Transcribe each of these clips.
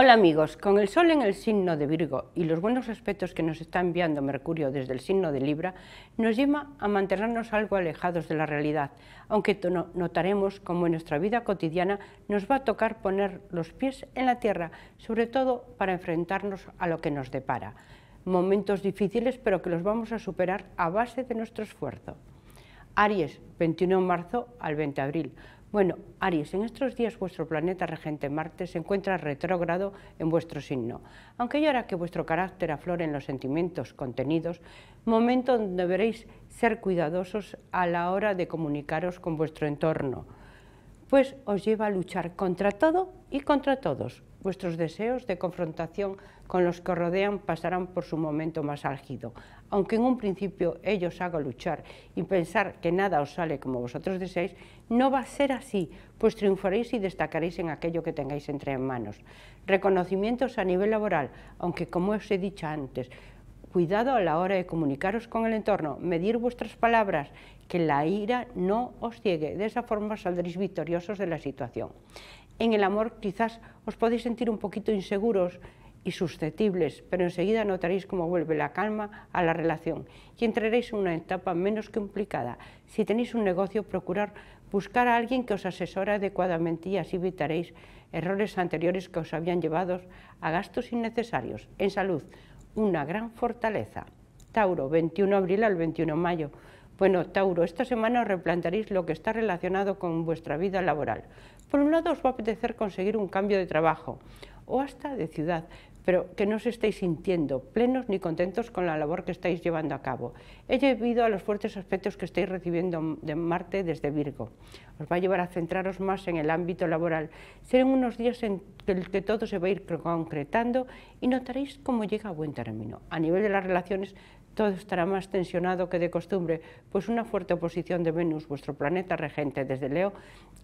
Hola amigos, con el Sol en el signo de Virgo y los buenos aspectos que nos está enviando Mercurio desde el signo de Libra, nos lleva a mantenernos algo alejados de la realidad, aunque notaremos cómo en nuestra vida cotidiana nos va a tocar poner los pies en la tierra, sobre todo para enfrentarnos a lo que nos depara. Momentos difíciles, pero que los vamos a superar a base de nuestro esfuerzo. Aries, 21 de marzo al 20 de abril. Bueno, Aries, en estos días vuestro planeta regente Marte se encuentra retrógrado en vuestro signo, aunque ya hará que vuestro carácter aflore en los sentimientos contenidos, momento donde deberéis ser cuidadosos a la hora de comunicaros con vuestro entorno, pues os lleva a luchar contra todo y contra todos. Vuestros deseos de confrontación con los que os rodean pasarán por su momento más álgido, aunque en un principio ello os haga luchar y pensar que nada os sale como vosotros deseáis, no va a ser así, pues triunfaréis y destacaréis en aquello que tengáis entre manos. Reconocimientos a nivel laboral, aunque como os he dicho antes, cuidado a la hora de comunicaros con el entorno, medir vuestras palabras, que la ira no os ciegue, de esa forma saldréis victoriosos de la situación. En el amor quizás os podéis sentir un poquito inseguros, y susceptibles, pero enseguida notaréis cómo vuelve la calma a la relación y entraréis en una etapa menos complicada. Si tenéis un negocio, procurar buscar a alguien que os asesore adecuadamente y así evitaréis errores anteriores que os habían llevado a gastos innecesarios. En salud, una gran fortaleza. Tauro, 21 de abril al 21 de mayo. Bueno, Tauro, esta semana os replantaréis lo que está relacionado con vuestra vida laboral. Por un lado, os va a apetecer conseguir un cambio de trabajo o hasta de ciudad, pero que no os estéis sintiendo plenos ni contentos con la labor que estáis llevando a cabo. He debido a los fuertes aspectos que estáis recibiendo de Marte desde Virgo. Os va a llevar a centraros más en el ámbito laboral. Serán unos días en el que todo se va a ir concretando y notaréis cómo llega a buen término. A nivel de las relaciones, todo estará más tensionado que de costumbre, pues una fuerte oposición de Venus, vuestro planeta regente desde Leo,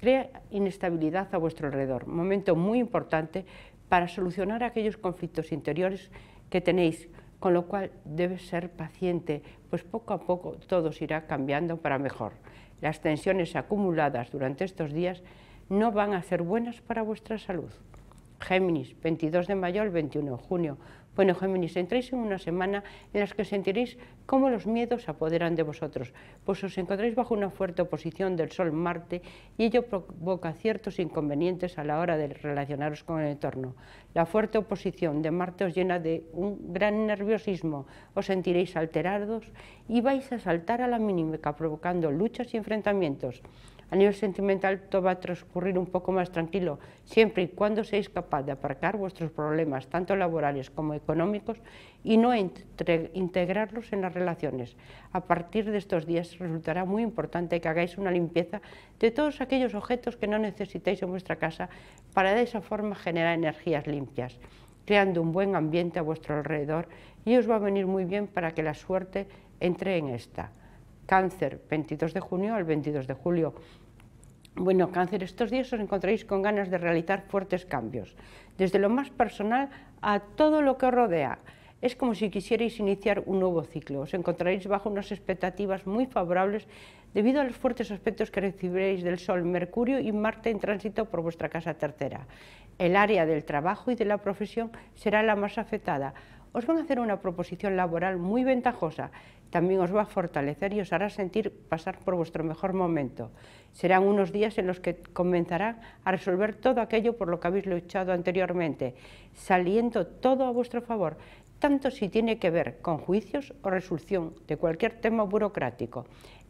crea inestabilidad a vuestro alrededor. Momento muy importante para solucionar aquellos conflictos interiores que tenéis, con lo cual debes ser paciente, pues poco a poco todo se irá cambiando para mejor. Las tensiones acumuladas durante estos días no van a ser buenas para vuestra salud. Géminis, 22 de mayo al 21 de junio. Bueno, Géminis, entráis en una semana en la que sentiréis cómo los miedos se apoderan de vosotros, pues os encontráis bajo una fuerte oposición del Sol-Marte y ello provoca ciertos inconvenientes a la hora de relacionaros con el entorno. La fuerte oposición de Marte os llena de un gran nerviosismo, os sentiréis alterados y vais a saltar a la mínima, provocando luchas y enfrentamientos. A nivel sentimental todo va a transcurrir un poco más tranquilo, siempre y cuando seáis capaz de aparcar vuestros problemas, tanto laborales como económicos, y no integrarlos en las relaciones. A partir de estos días resultará muy importante que hagáis una limpieza de todos aquellos objetos que no necesitáis en vuestra casa para de esa forma generar energías limpias creando un buen ambiente a vuestro alrededor y os va a venir muy bien para que la suerte entre en esta. Cáncer, 22 de junio al 22 de julio. Bueno, cáncer, estos días os encontraréis con ganas de realizar fuertes cambios, desde lo más personal a todo lo que os rodea. Es como si quisierais iniciar un nuevo ciclo, os encontraréis bajo unas expectativas muy favorables debido a los fuertes aspectos que recibiréis del Sol, Mercurio y Marte en tránsito por vuestra casa tercera. El área del trabajo y de la profesión será la más afectada. Os van a hacer una proposición laboral muy ventajosa también os va a fortalecer y os hará sentir pasar por vuestro mejor momento. Serán unos días en los que comenzará a resolver todo aquello por lo que habéis luchado anteriormente, saliendo todo a vuestro favor, tanto si tiene que ver con juicios o resolución de cualquier tema burocrático.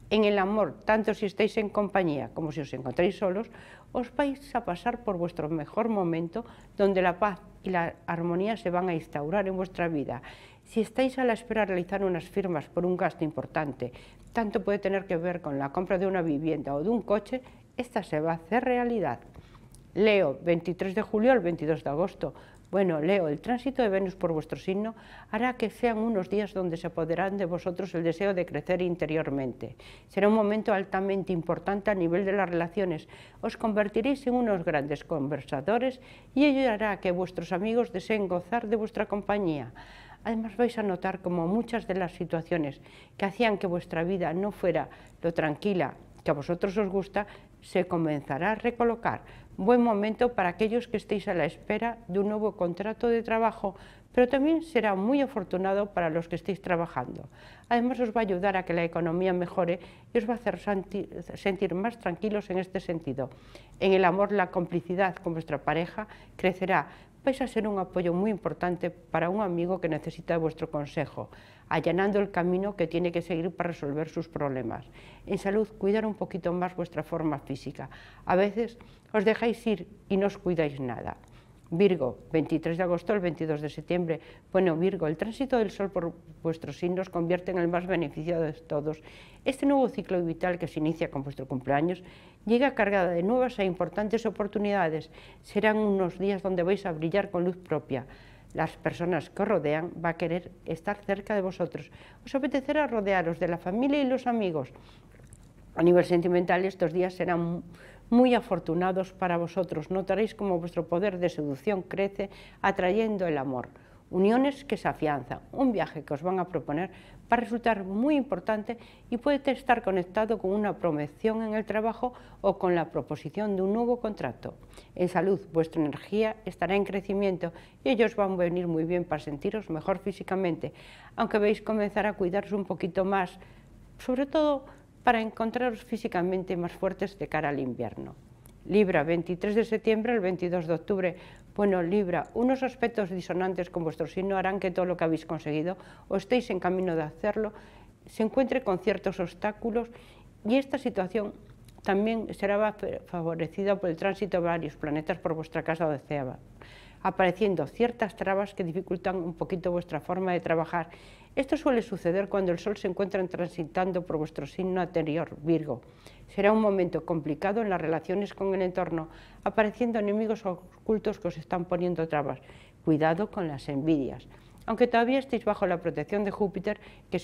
En el amor, tanto si estáis en compañía como si os encontráis solos, os vais a pasar por vuestro mejor momento donde la paz y la armonía se van a instaurar en vuestra vida si estáis a la espera de realizar unas firmas por un gasto importante, tanto puede tener que ver con la compra de una vivienda o de un coche, esta se va a hacer realidad. Leo, 23 de julio al 22 de agosto. Bueno, Leo, el tránsito de Venus por vuestro signo hará que sean unos días donde se apoderarán de vosotros el deseo de crecer interiormente. Será un momento altamente importante a nivel de las relaciones. Os convertiréis en unos grandes conversadores y ello hará que vuestros amigos deseen gozar de vuestra compañía. Además vais a notar como muchas de las situaciones que hacían que vuestra vida no fuera lo tranquila que a vosotros os gusta, se comenzará a recolocar. Buen momento para aquellos que estéis a la espera de un nuevo contrato de trabajo, pero también será muy afortunado para los que estéis trabajando. Además os va a ayudar a que la economía mejore y os va a hacer sentir más tranquilos en este sentido. En el amor, la complicidad con vuestra pareja crecerá, vais a ser un apoyo muy importante para un amigo que necesita vuestro consejo, allanando el camino que tiene que seguir para resolver sus problemas. En salud, cuidar un poquito más vuestra forma física. A veces os dejáis ir y no os cuidáis nada. Virgo, 23 de agosto al 22 de septiembre. Bueno, Virgo, el tránsito del Sol por vuestros signos convierte en el más beneficiado de todos. Este nuevo ciclo vital que se inicia con vuestro cumpleaños llega cargada de nuevas e importantes oportunidades. Serán unos días donde vais a brillar con luz propia. Las personas que os rodean va a querer estar cerca de vosotros. Os apetecerá rodearos de la familia y los amigos. A nivel sentimental estos días serán muy afortunados para vosotros. Notaréis como vuestro poder de seducción crece atrayendo el amor. Uniones que se afianzan. Un viaje que os van a proponer para resultar muy importante y puede estar conectado con una promoción en el trabajo o con la proposición de un nuevo contrato. En salud, vuestra energía estará en crecimiento y ellos van a venir muy bien para sentiros mejor físicamente, aunque veis comenzar a cuidarse un poquito más, sobre todo para encontraros físicamente más fuertes de cara al invierno. Libra, 23 de septiembre al 22 de octubre. Bueno, Libra, unos aspectos disonantes con vuestro signo harán que todo lo que habéis conseguido o estéis en camino de hacerlo se encuentre con ciertos obstáculos y esta situación también será favorecida por el tránsito de varios planetas por vuestra casa de o deseaba apareciendo ciertas trabas que dificultan un poquito vuestra forma de trabajar. Esto suele suceder cuando el Sol se encuentra transitando por vuestro signo anterior, Virgo. Será un momento complicado en las relaciones con el entorno, apareciendo enemigos ocultos que os están poniendo trabas. Cuidado con las envidias. Aunque todavía estéis bajo la protección de Júpiter, que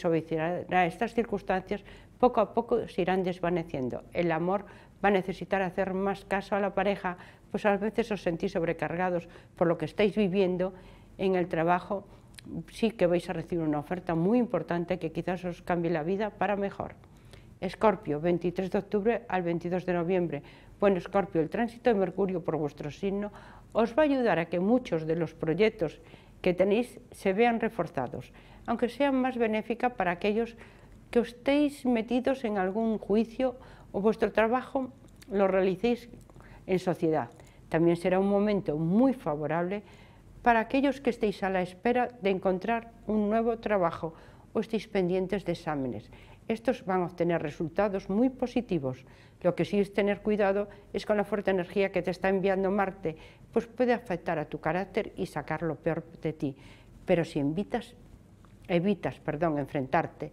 a estas circunstancias, poco a poco se irán desvaneciendo. El amor va a necesitar hacer más caso a la pareja pues a veces os sentís sobrecargados por lo que estáis viviendo en el trabajo, sí que vais a recibir una oferta muy importante que quizás os cambie la vida para mejor. Escorpio, 23 de octubre al 22 de noviembre. Bueno, Escorpio, el tránsito de Mercurio por vuestro signo os va a ayudar a que muchos de los proyectos que tenéis se vean reforzados, aunque sea más benéfica para aquellos que estéis metidos en algún juicio o vuestro trabajo lo realicéis en sociedad. También será un momento muy favorable para aquellos que estéis a la espera de encontrar un nuevo trabajo o estéis pendientes de exámenes. Estos van a obtener resultados muy positivos. Lo que sí es tener cuidado es con la fuerte energía que te está enviando Marte, pues puede afectar a tu carácter y sacar lo peor de ti. Pero si invitas, evitas perdón, enfrentarte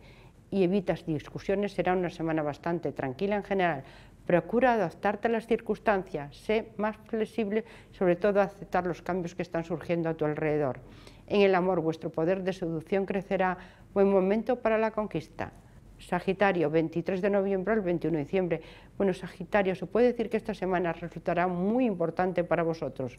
y evitas discusiones, será una semana bastante tranquila en general, Procura adaptarte a las circunstancias, sé más flexible, sobre todo aceptar los cambios que están surgiendo a tu alrededor. En el amor vuestro poder de seducción crecerá, buen momento para la conquista. Sagitario, 23 de noviembre al 21 de diciembre. Bueno, Sagitario, se puede decir que esta semana resultará muy importante para vosotros.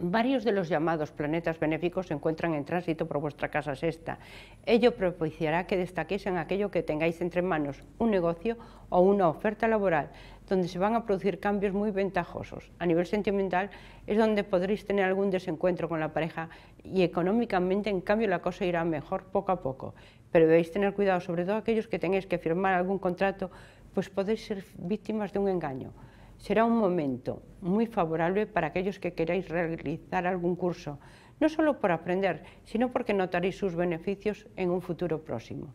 Varios de los llamados planetas benéficos se encuentran en tránsito por vuestra casa sexta. Ello propiciará que destaquéis en aquello que tengáis entre manos, un negocio o una oferta laboral, donde se van a producir cambios muy ventajosos. A nivel sentimental es donde podréis tener algún desencuentro con la pareja y económicamente, en cambio, la cosa irá mejor poco a poco. Pero debéis tener cuidado, sobre todo aquellos que tengáis que firmar algún contrato, pues podéis ser víctimas de un engaño será un momento muy favorable para aquellos que queráis realizar algún curso, no solo por aprender, sino porque notaréis sus beneficios en un futuro próximo.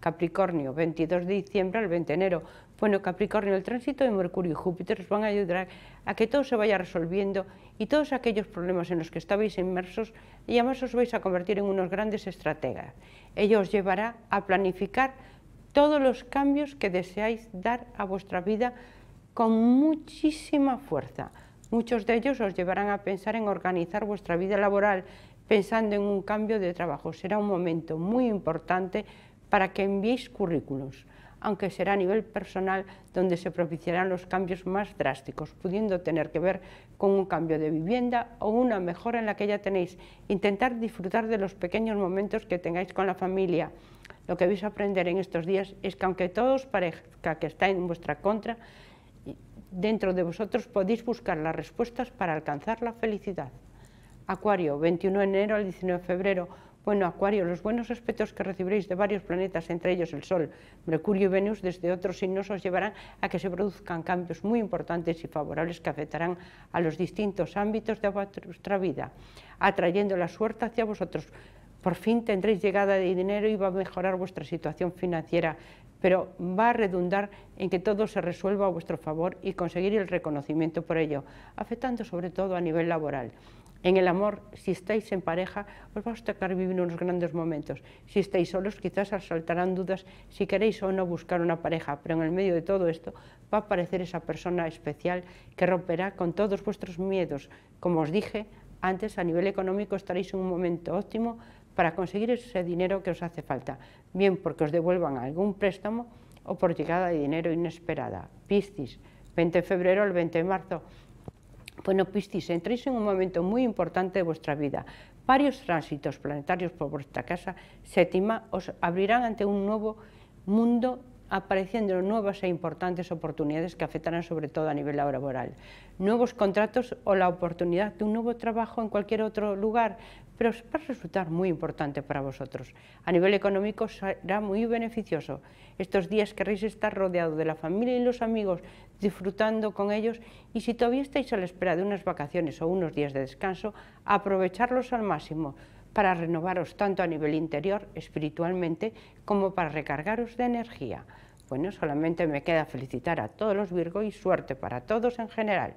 Capricornio, 22 de diciembre al 20 de enero. Bueno, Capricornio, el tránsito de Mercurio y Júpiter os van a ayudar a que todo se vaya resolviendo y todos aquellos problemas en los que estabais inmersos y además os vais a convertir en unos grandes estrategas. Ello os llevará a planificar todos los cambios que deseáis dar a vuestra vida con muchísima fuerza. Muchos de ellos os llevarán a pensar en organizar vuestra vida laboral pensando en un cambio de trabajo. Será un momento muy importante para que enviéis currículos, aunque será a nivel personal donde se propiciarán los cambios más drásticos, pudiendo tener que ver con un cambio de vivienda o una mejora en la que ya tenéis. Intentar disfrutar de los pequeños momentos que tengáis con la familia. Lo que vais a aprender en estos días es que aunque todo os parezca que está en vuestra contra, Dentro de vosotros podéis buscar las respuestas para alcanzar la felicidad. Acuario, 21 de enero al 19 de febrero. Bueno, Acuario, los buenos aspectos que recibiréis de varios planetas, entre ellos el Sol, Mercurio y Venus, desde otros signos os llevarán a que se produzcan cambios muy importantes y favorables que afectarán a los distintos ámbitos de vuestra vida, atrayendo la suerte hacia vosotros por fin tendréis llegada de dinero y va a mejorar vuestra situación financiera, pero va a redundar en que todo se resuelva a vuestro favor y conseguir el reconocimiento por ello, afectando sobre todo a nivel laboral. En el amor, si estáis en pareja, os va a tocar vivir unos grandes momentos. Si estáis solos, quizás os saltarán dudas si queréis o no buscar una pareja, pero en el medio de todo esto va a aparecer esa persona especial que romperá con todos vuestros miedos. Como os dije antes, a nivel económico estaréis en un momento óptimo para conseguir ese dinero que os hace falta, bien porque os devuelvan algún préstamo o por llegada de dinero inesperada. Piscis, 20 de febrero al 20 de marzo. Bueno, Piscis, entréis en un momento muy importante de vuestra vida. Varios tránsitos planetarios por vuestra casa séptima os abrirán ante un nuevo mundo apareciendo nuevas e importantes oportunidades que afectarán sobre todo a nivel laboral. Nuevos contratos o la oportunidad de un nuevo trabajo en cualquier otro lugar, pero para resultar muy importante para vosotros. A nivel económico será muy beneficioso. Estos días querréis estar rodeado de la familia y los amigos, disfrutando con ellos y si todavía estáis a la espera de unas vacaciones o unos días de descanso, aprovecharlos al máximo para renovaros tanto a nivel interior, espiritualmente, como para recargaros de energía. Bueno, solamente me queda felicitar a todos los Virgo y suerte para todos en general.